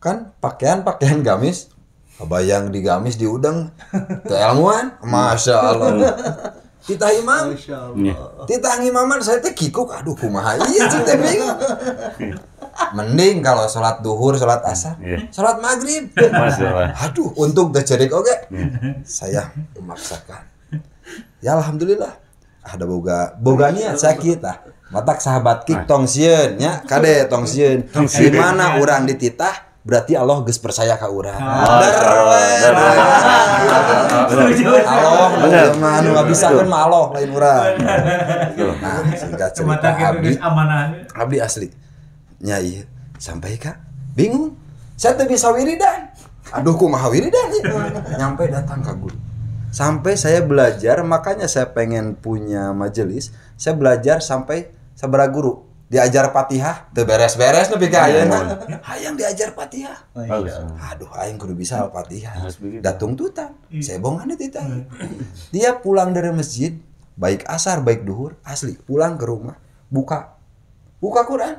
kan pakaian pakaian gamis bayang di gamis di udang keilmuan masya allah kita imam kita iya. imaman saya teh kikuk aduh kumaha iya teh bingung mending kalau sholat duhur sholat asar yeah. sholat maghrib Masalah. aduh untuk terjerik oke okay. Iya. yeah. saya memaksakan ya alhamdulillah ah, ada boga boganya sakit lah matak sahabat kik ah. tong sieun nya kade tong sieun di mana urang dititah berarti Allah geus percaya ka urang. Allah mah anu bisa kan mah Allah lain urang. Nah, singkat cerita abdi Abdi asli. Nya ieu sampai ka bingung. Saya teu bisa wiridan. Aduh kumaha wiridan Nyampe datang ka guru sampai saya belajar makanya saya pengen punya majelis saya belajar sampai sebera guru diajar patihah tuh beres-beres lebih ke iya, ayeuna nah, iya. hayang diajar patihah oh, iya. aduh aing kudu bisa patihah datung tutan saya bongan itu iya. dia pulang dari masjid baik asar baik duhur asli pulang ke rumah buka buka Quran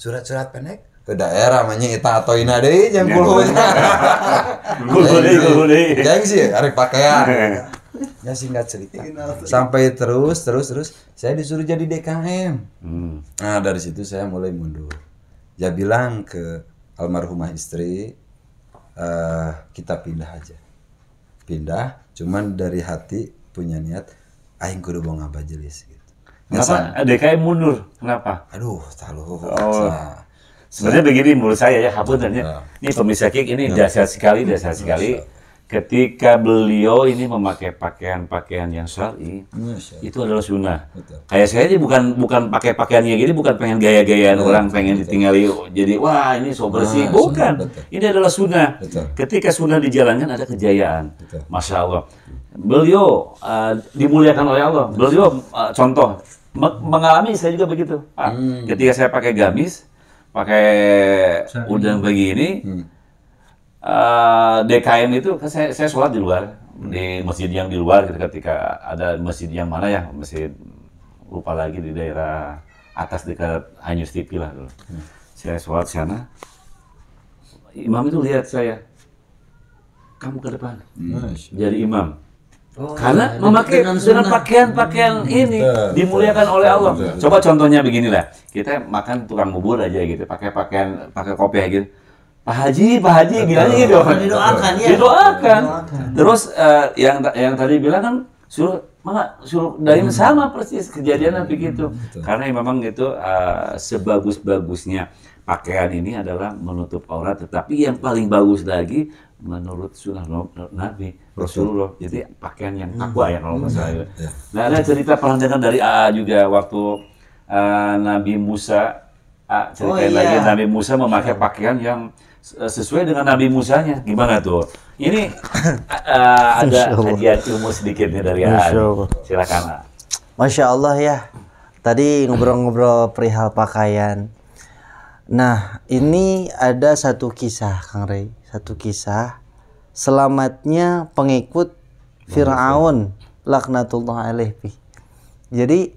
surat-surat pendek ke daerah manya ita atau ina deh kulhulnya. Kulhul sih hari pakaian. Iya. Ya singkat cerita. Iya, Sampai terus terus terus saya disuruh jadi DKM. Hmm. Nah, dari situ saya mulai mundur. Ya bilang ke almarhumah istri uh, kita pindah aja. Pindah cuman dari hati punya niat aing kudu boga jelis gitu. Kenapa DKM mundur? Kenapa? Aduh, taluh. Oh. Sebenarnya nah. begini menurut saya ya, hapunannya. Nah. Ini pemirsa Kik ini nah. dasar sekali, dasar sekali. Ketika beliau ini memakai pakaian-pakaian yang syar'i, itu adalah sunnah. Kayak saya ini bukan bukan pakai pakaiannya gini, bukan pengen gaya-gayaan orang, pengen ditinggali. Jadi wah ini so bersih, bukan. ini adalah sunnah. Ketika sunnah dijalankan ada kejayaan, masya Allah. Beliau uh, dimuliakan oleh Allah. Beliau uh, contoh mengalami saya juga begitu. Ah, hmm. Ketika saya pakai gamis pakai udang begini. Hmm. Uh, eh, DKM itu kan saya, saya sholat di luar di masjid yang di luar gitu, ketika ada masjid yang mana ya masjid lupa lagi di daerah atas dekat Hanyus TV lah dulu. Hmm. Saya sholat sana. Imam itu lihat saya, kamu ke depan, hmm. jadi imam. Oh, Karena ya, memakai dengan, pakaian-pakaian hmm. ini betul, dimuliakan betul, oleh Allah. Betul, Coba contohnya beginilah, kita makan tukang bubur aja gitu, pakai pakaian, pakai kopi gitu. Pak Haji, Pak Haji, bilangnya gitu. Didoakan ya. Didoakan. Didoakan. Terus uh, yang yang tadi bilang kan suruh mak, suruh dari hmm. sama persis kejadian hmm. begitu. Betul. Karena memang itu uh, sebagus-bagusnya pakaian ini adalah menutup aurat, tetapi yang paling bagus lagi menurut sunnah Nabi Rasulullah. Jadi pakaian yang takwa hmm. ya kalau nggak salah. Ya. Hmm. Ya. Nah ada cerita perhatikan dari AA juga waktu uh, Nabi Musa uh, ceritain oh, iya. lagi Nabi Musa memakai iya. pakaian yang eh, sesuai dengan Nabi Musanya. Gimana tuh? Ini uh, ada hadiah ilmu sedikit nih dari AA. Silakan. Masya Allah ya. Tadi ngobrol-ngobrol perihal pakaian. Nah, ini ada satu kisah, Kang Rey. Satu kisah selamatnya pengikut Firaun laknatullah alaihi. Jadi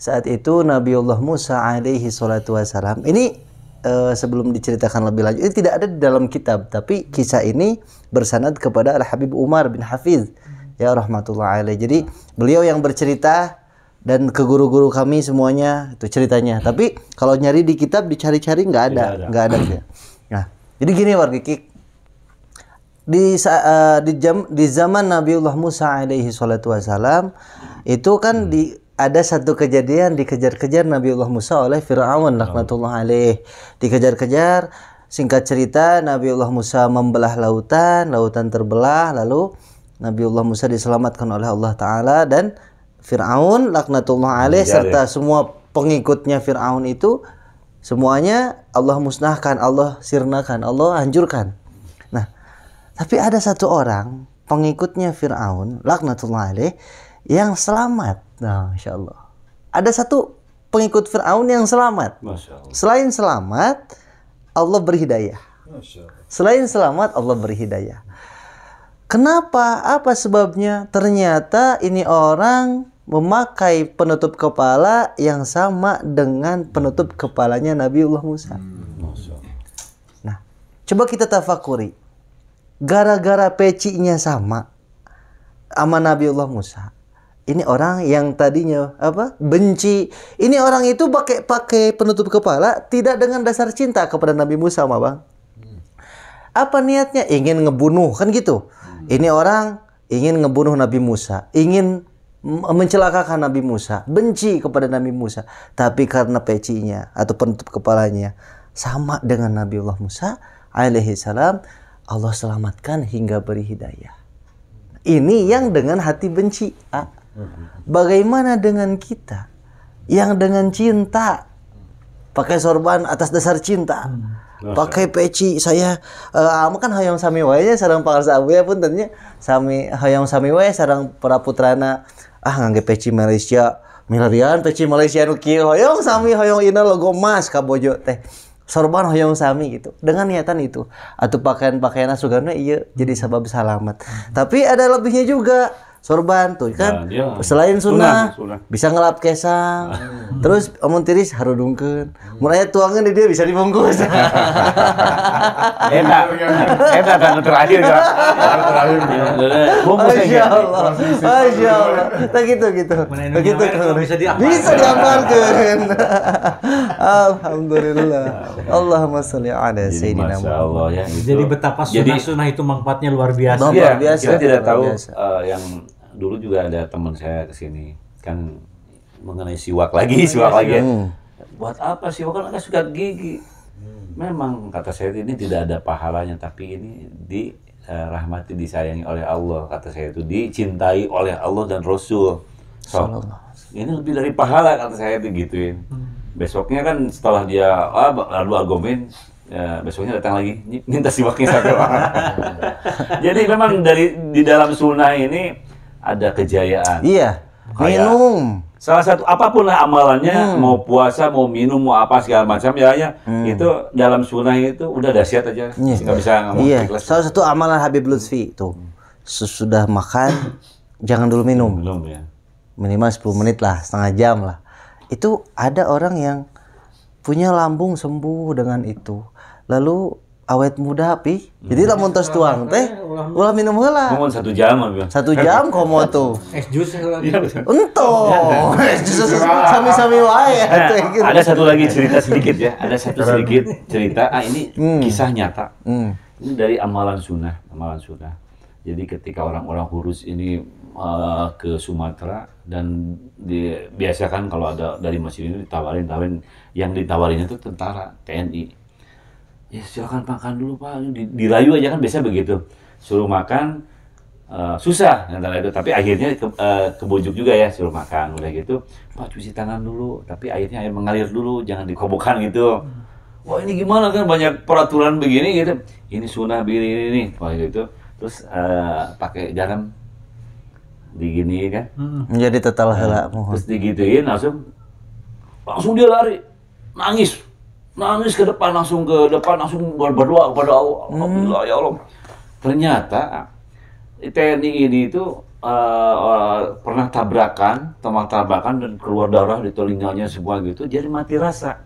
saat itu Nabi Allah Musa alaihi salatu wasalam. Ini eh, sebelum diceritakan lebih lanjut, ini tidak ada di dalam kitab, tapi kisah ini bersanad kepada Al Habib Umar bin Hafiz ya rahmatullah alaihi. Jadi beliau yang bercerita dan ke guru-guru kami semuanya itu ceritanya. Tapi kalau nyari di kitab dicari-cari nggak ada, nggak ada. ada. Nah, jadi gini warga kik di uh, di jam di zaman Nabiullah Musa alaihi salatu wasalam itu kan hmm. di ada satu kejadian dikejar-kejar Nabiullah Musa oleh Firaun laknatullah alaih. Dikejar-kejar singkat cerita Nabiullah Musa membelah lautan, lautan terbelah lalu Nabiullah Musa diselamatkan oleh Allah taala dan Fir'aun laknatullah alaih iya, serta iya. semua pengikutnya Fir'aun itu semuanya Allah musnahkan, Allah sirnakan, Allah hancurkan. Nah, tapi ada satu orang pengikutnya Fir'aun laknatullah alaih yang selamat. Nah, Masya Allah. Ada satu pengikut Fir'aun yang selamat. Masya Allah. Selain selamat, Allah berhidayah. Selain selamat, Allah berhidayah. Kenapa? Apa sebabnya? Ternyata ini orang memakai penutup kepala yang sama dengan penutup kepalanya Nabiullah Musa. Hmm, nah, coba kita tafakuri. Gara-gara pecinya sama sama Nabiullah Musa. Ini orang yang tadinya apa? benci. Ini orang itu pakai pakai penutup kepala tidak dengan dasar cinta kepada Nabi Musa, Ma Bang. Hmm. Apa niatnya? Ingin ngebunuh kan gitu. Hmm. Ini orang ingin ngebunuh Nabi Musa, ingin mencelakakan Nabi Musa, benci kepada Nabi Musa, tapi karena pecinya atau penutup kepalanya sama dengan Nabi Allah Musa alaihi salam, Allah selamatkan hingga beri hidayah. Ini yang dengan hati benci. Bagaimana dengan kita yang dengan cinta pakai sorban atas dasar cinta? pakai peci saya uh, kan hayang sami wae sarang pangarsa abuya pun tentunya sami hayang sami wae sarang para putrana ah ngangge peci Malaysia milarian peci Malaysia nu kieu hoyong sami hoyong ina logo emas ka bojo teh sorban hoyong sami gitu dengan niatan itu atau pakaian pakaian asugannya iya jadi sebab salamat tapi ada lebihnya juga sorban tuh nah, kan. Nah, iya. Selain iya, sunnah, bisa ngelap kesang. Hmm. Terus omong tiris harus Mun mulai tuangan dia bisa dibungkus. Enak. Enak dan terakhir ya. Terakhir. Bungkus ya. Masya Allah. gitu gitu. gitu bisa diamalkan. Alhamdulillah. Allahumma salli ala sayyidina Muhammad. Jadi betapa sunnah-sunnah itu manfaatnya luar biasa. Luar iya, biasa. Kita tidak tahu eh, yang dulu juga ada teman saya kesini kan mengenai siwak lagi, siwak lagi. Ya. Buat apa siwak kan agak suka gigi. Hmm. Memang kata saya ini tidak ada pahalanya, tapi ini di eh, rahmati disayangi oleh Allah kata saya itu dicintai oleh Allah dan Rasul. So, ini lebih dari pahala kata saya itu gituin. Hmm. Besoknya kan setelah dia ah, lalu argumen ya, besoknya datang lagi minta siwaknya satu. Jadi memang dari di dalam sunnah ini ada kejayaan. Iya. Kayak minum. Salah satu apapun lah amalannya, hmm. mau puasa, mau minum, mau apa segala macam ya, ya hmm. itu dalam sunnah itu udah dahsyat aja. Iya. Nggak bisa ngomong. Iya. Ikhlas. Salah satu amalan Habib Lutfi itu sesudah makan hmm. jangan dulu minum. Belum ya. Minimal 10 menit lah, setengah jam lah. Itu ada orang yang punya lambung sembuh dengan itu. Lalu awet muda pi jadi lah montos tuang teh eh, ulah minum lah satu jam satu jam komo tuh es jus iya, ento es jus sami sami wae nah, ada satu lagi cerita sedikit ya ada satu sedikit cerita ah ini hmm. kisah nyata hmm. ini dari amalan sunnah amalan sunnah jadi ketika orang-orang hurus ini uh, ke Sumatera dan dibiasakan kalau ada dari masjid ini ditawarin tawarin yang ditawarinnya itu tentara TNI ya silakan makan dulu pak di, dirayu aja kan biasanya begitu suruh makan uh, susah antara itu tapi akhirnya ke, uh, kebujuk juga ya suruh makan udah gitu pak cuci tangan dulu tapi akhirnya air mengalir dulu jangan dikobokan gitu hmm. wah ini gimana kan banyak peraturan begini gitu ini sunnah begini ini, ini. wah gitu terus uh, pakai garam begini kan hmm. total tetal nah, terus digituin langsung langsung dia lari nangis nangis ke depan langsung ke depan langsung berdoa kepada Allah hmm. Alhamdulillah ya Allah ternyata TNI ini itu uh, uh, pernah tabrakan teman tabrakan dan keluar darah di telinganya semua gitu jadi mati rasa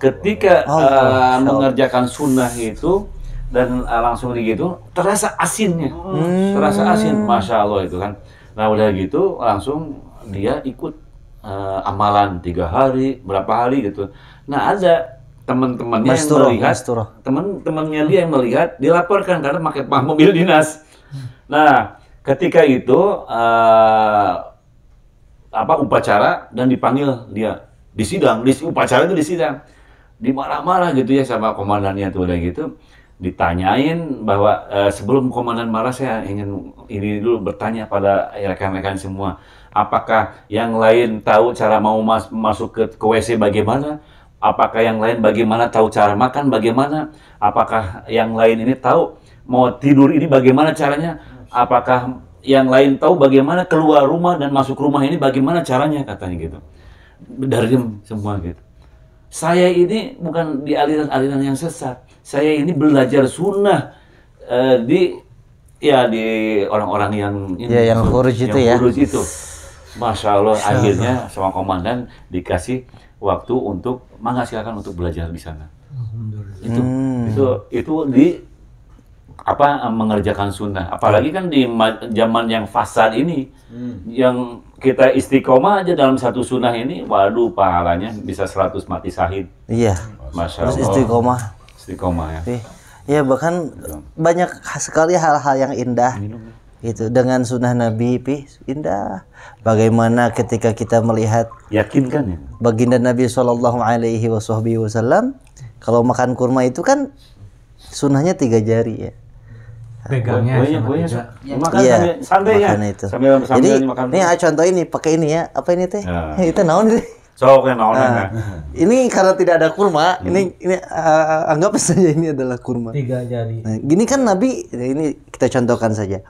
ketika oh, oh, mengerjakan sunnah itu dan uh, langsung gitu terasa asinnya hmm. terasa asin masya Allah itu kan nah udah gitu langsung dia ikut uh, amalan tiga hari berapa hari gitu nah ada teman-temannya yang melihat teman-temannya dia yang melihat dilaporkan karena pakai pah mobil dinas. Nah, ketika itu uh, apa upacara dan dipanggil dia di sidang, di upacara itu di sidang. Dimarah-marah gitu ya sama komandannya tuh udah gitu. Ditanyain bahwa uh, sebelum komandan marah saya ingin ini dulu bertanya pada rekan-rekan semua, apakah yang lain tahu cara mau mas masuk ke, ke WC bagaimana? Apakah yang lain bagaimana tahu cara makan bagaimana? Apakah yang lain ini tahu mau tidur ini bagaimana caranya? Apakah yang lain tahu bagaimana keluar rumah dan masuk rumah ini bagaimana caranya katanya gitu. Dari semua gitu. Saya ini bukan di aliran-aliran yang sesat. Saya ini belajar sunnah uh, di ya di orang-orang yang ini, ya, yang huruf itu yang ya. itu. Masya Allah, Masya Allah, akhirnya sama komandan dikasih waktu untuk menghasilkan untuk belajar di sana. Itu hmm. itu itu di apa mengerjakan sunnah. Apalagi kan di zaman yang fasad ini, hmm. yang kita istiqomah aja dalam satu sunnah ini, waduh pahalanya bisa 100 mati sahid. Iya. Masya Terus istiqomah. Istiqomah ya. Iya, iya bahkan gitu. banyak sekali hal-hal yang indah. Minum. Ya itu dengan sunnah Nabi pih indah bagaimana ketika kita melihat yakinkan ya baginda Nabi Shallallahu Alaihi Wasallam kalau makan kurma itu kan sunnahnya tiga jari ya pegangnya sama juga. Iya, ya. makan ya itu. sambil, sambil jadi makan ini ya, ah, contoh ini pakai ini ya apa ini teh ya. itu naon ini ya, naon nah, ini karena tidak ada kurma hmm. ini ini uh, anggap saja ini adalah kurma tiga jari nah, gini kan nabi ini kita contohkan saja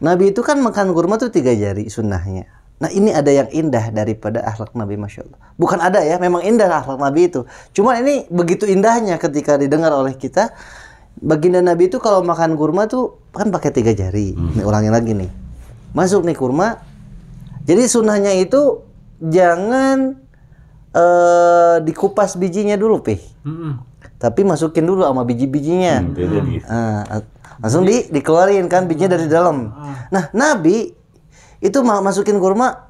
Nabi itu kan makan kurma tuh tiga jari sunnahnya. Nah ini ada yang indah daripada akhlak Nabi Masya Allah. Bukan ada ya, memang indah akhlak Nabi itu. Cuma ini begitu indahnya ketika didengar oleh kita. Baginda Nabi itu kalau makan kurma tuh kan pakai tiga jari. Hmm. Nih ulangi lagi nih. Masuk nih kurma. Jadi sunnahnya itu jangan uh, dikupas bijinya dulu, Pih. Hmm. Tapi masukin dulu sama biji-bijinya. Hmm, uh, langsung di dikeluarin kan bijinya dari ah. dalam. Nah, Nabi itu masukin kurma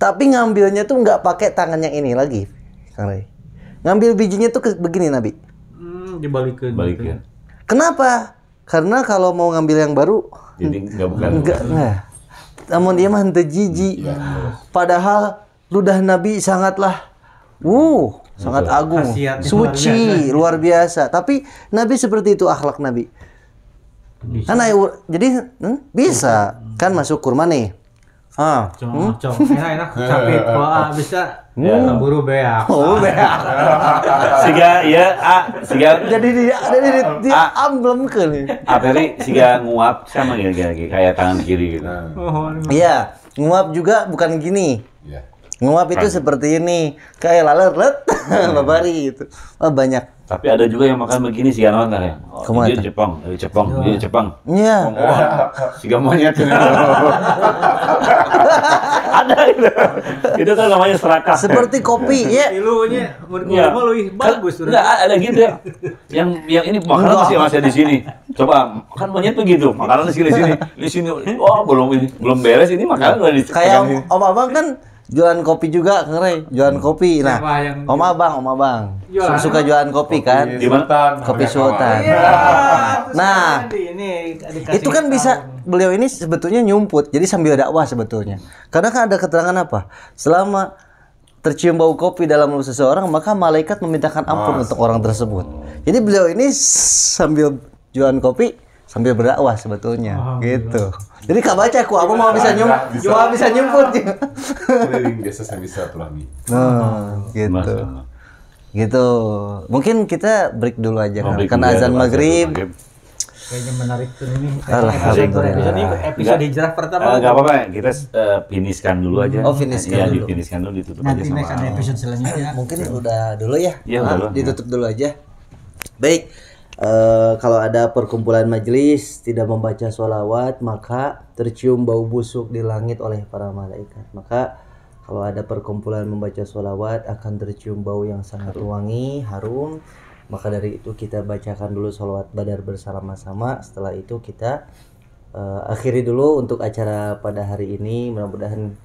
tapi ngambilnya tuh nggak pakai tangan yang ini lagi, Kang Ngambil bijinya tuh begini Nabi. Hmm, dibalikin. Balikin. Kenapa? Karena kalau mau ngambil yang baru jadi hmm, nggak bukan. Enggak, enggak. Namun dia mah jiji. Hmm, ya, Padahal ludah Nabi sangatlah wuh sangat agung, suci, luar biasa. luar biasa. Tapi Nabi seperti itu akhlak Nabi. Bisa. Nah, jadi hmm? bisa hmm. kan masuk kurma nih. Ah, cuma hmm? enak enak tapi kok ah, bisa ya buru beak. Oh, beak. siga ya a ah, siga jadi di jadi a ah. amblem ke nih. Aperi siga nguap sama gini ya, kayak tangan kiri gitu. Oh, iya, nguap juga bukan gini. Iya. Nguap itu kan. seperti ini, kayak laler let, hmm. babari gitu. Oh, banyak. Tapi ada juga yang makan begini sih kan kan ya. Oh, Kemana? Dia Jepang, dari Jepang, iya. dia Jepang. Iya. Si Gamonya gambarnya ada itu. Itu kan namanya serakah. Seperti kopi, ya. Ilunya menurut iya. gua lebih kan bagus. Enggak, ada gitu ya. Yang yang ini makanan masih masih di sini. Coba kan banyak begitu, makanan di sini sini. Di sini oh belum ini belum beres ini makanan udah di Kayak om-abang kan jualan kopi juga ngeri jualan hmm. kopi. Nah, yang Om Abang, Om Abang. Jualan. Suka jualan kopi, kopi kan? Sultan. Kopi Sultan. Iya, nah, ini itu kan bisa beliau ini sebetulnya nyumput. Jadi sambil dakwah sebetulnya. Karena kan ada keterangan apa? Selama tercium bau kopi dalam mulut seseorang, maka malaikat memintakan ampun Mas. untuk orang tersebut. Jadi beliau ini sambil jualan kopi sambil berdakwah sebetulnya, gitu. Jadi kak baca aku apa mau bisa nyum, mau bisa nyumput. Keliling biasa saya bisa turami. Nah, gitu. Mas, Gitu. Mungkin kita break dulu aja kan, karena ya, azan maghrib. Kayaknya menarik tuh ini. Alhamdulillah. Episode, episode hijrah pertama. Enggak eh, apa-apa, kita eh, finishkan dulu aja. Oh, finishkan ya, dulu. finishkan dulu ditutup Nanti aja sama. Nanti episode selanjutnya. Mungkin udah dulu ya. Iya, ditutup dulu aja. Baik. Uh, kalau ada perkumpulan majelis tidak membaca sholawat maka tercium bau busuk di langit oleh para malaikat maka kalau ada perkumpulan membaca sholawat akan tercium bau yang sangat harum. wangi harum maka dari itu kita bacakan dulu sholawat badar bersama-sama setelah itu kita uh, akhiri dulu untuk acara pada hari ini mudah-mudahan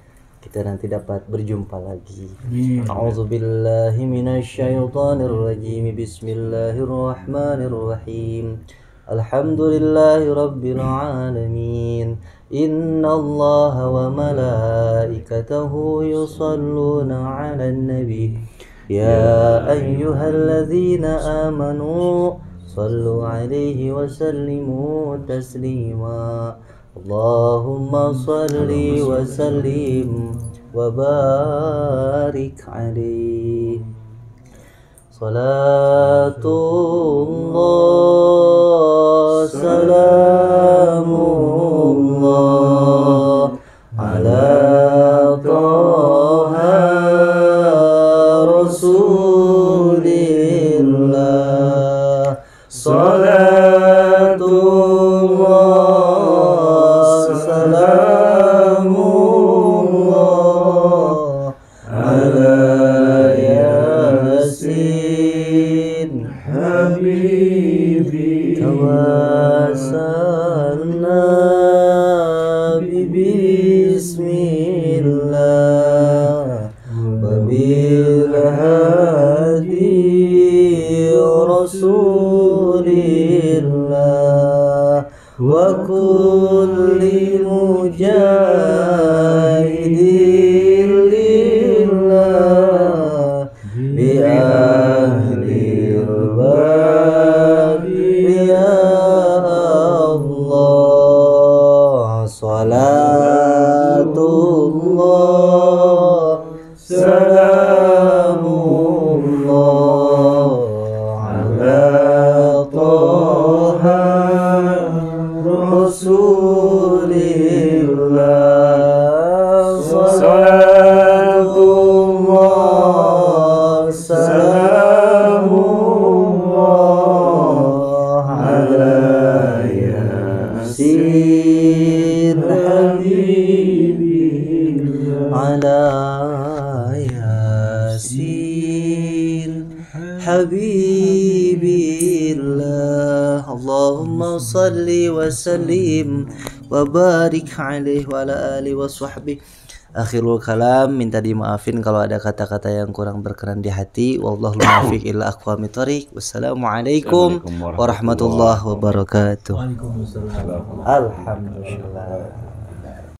kita nanti dapat berjumpa lagi. A'udzubillahi minasyaitonirrajim. Bismillahirrahmanirrahim. Alhamdulillahi rabbil alamin. Inna Allah wa malaikatahu yusalluna 'alan nabi. Ya ayyuhalladzina amanu صلوا عليه وسلموا تسليما اللهم صل وسلم وبارك عليه صلاة الله سلام الله wabarik alaihi wa ala alihi wa akhirul kalam minta dimaafin kalau ada kata-kata yang kurang berkenan di hati wallahu muwaffiq ila aqwamit thariq wassalamualaikum warahmatullahi wabarakatuh alhamdulillah